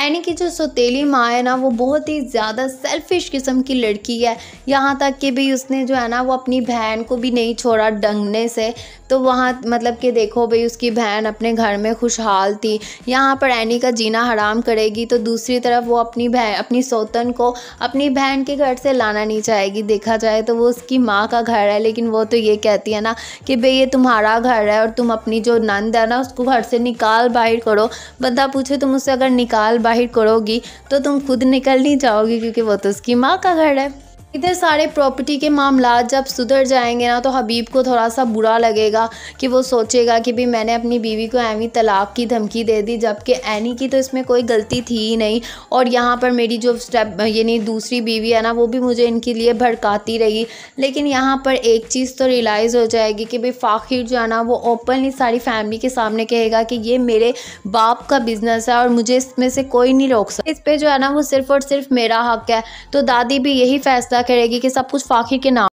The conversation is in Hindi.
एनी की जो सौतेली माँ है ना वो बहुत ही ज़्यादा सेल्फिश किस्म की लड़की है यहाँ तक कि भी उसने जो है ना वो अपनी बहन को भी नहीं छोड़ा डंगने से तो वहाँ मतलब कि देखो भाई उसकी बहन अपने घर में खुशहाल थी यहाँ पर एनी का जीना हराम करेगी तो दूसरी तरफ वो अपनी बहन अपनी सौतन को अपनी बहन के घर से लाना नहीं चाहेगी देखा जाए तो वो उसकी माँ का घर है लेकिन वो तो ये कहती है ना कि भाई ये तुम्हारा घर है और तुम अपनी जो नंद है ना उसको घर से निकाल बाहर करो बंदा पूछे तुम उससे अगर निकाल बाहर करोगी तो तुम खुद निकल नहीं जाओगी क्योंकि वो तो उसकी माँ का घर है इधर सारे प्रॉपर्टी के मामला जब सुधर जाएंगे ना तो हबीब को थोड़ा सा बुरा लगेगा कि वो सोचेगा कि भी मैंने अपनी बीवी को एवी तलाक की धमकी दे दी जबकि एनी की तो इसमें कोई गलती थी ही नहीं और यहाँ पर मेरी जो स्टेप यानी दूसरी बीवी है ना वो भी मुझे इनके लिए भड़काती रही लेकिन यहाँ पर एक चीज़ तो रियलाइज़ हो जाएगी कि भाई फ़ाखिर जो है ना वो ओपनली सारी फैमिली के सामने कहेगा कि ये मेरे बाप का बिज़नेस है और मुझे इसमें से कोई नहीं रोक सकता इस पर जो है ना वो सिर्फ़ और सिर्फ मेरा हक है तो दादी भी यही फैसला करेगी कि सब कुछ फ़ाखिर के नाम